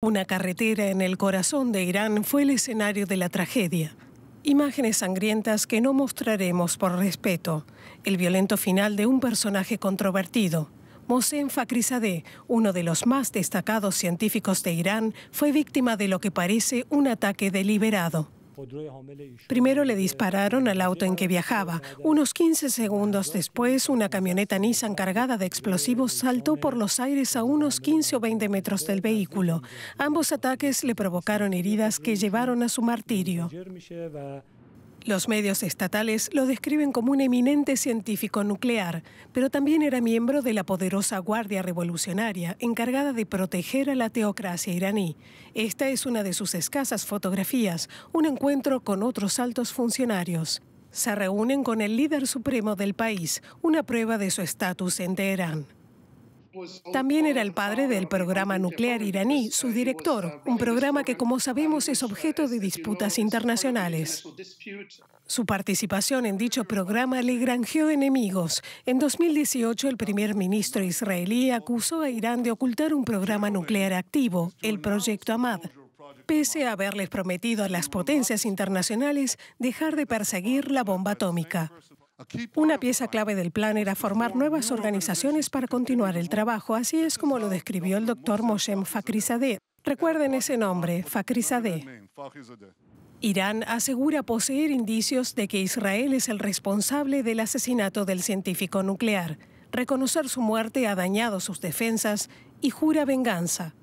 Una carretera en el corazón de Irán fue el escenario de la tragedia. Imágenes sangrientas que no mostraremos por respeto. El violento final de un personaje controvertido. Mohsen Fakhrizadeh, uno de los más destacados científicos de Irán, fue víctima de lo que parece un ataque deliberado. Primero le dispararon al auto en que viajaba. Unos 15 segundos después, una camioneta Nissan cargada de explosivos saltó por los aires a unos 15 o 20 metros del vehículo. Ambos ataques le provocaron heridas que llevaron a su martirio. Los medios estatales lo describen como un eminente científico nuclear, pero también era miembro de la poderosa Guardia Revolucionaria encargada de proteger a la teocracia iraní. Esta es una de sus escasas fotografías, un encuentro con otros altos funcionarios. Se reúnen con el líder supremo del país, una prueba de su estatus en Teherán. También era el padre del programa nuclear iraní, su director, un programa que como sabemos es objeto de disputas internacionales. Su participación en dicho programa le granjeó enemigos. En 2018, el primer ministro israelí acusó a Irán de ocultar un programa nuclear activo, el Proyecto Ahmad, pese a haberles prometido a las potencias internacionales dejar de perseguir la bomba atómica. Una pieza clave del plan era formar nuevas organizaciones para continuar el trabajo, así es como lo describió el doctor Moshem Fakhrizadeh. Recuerden ese nombre, Fakhrizadeh. Irán asegura poseer indicios de que Israel es el responsable del asesinato del científico nuclear. Reconocer su muerte ha dañado sus defensas y jura venganza.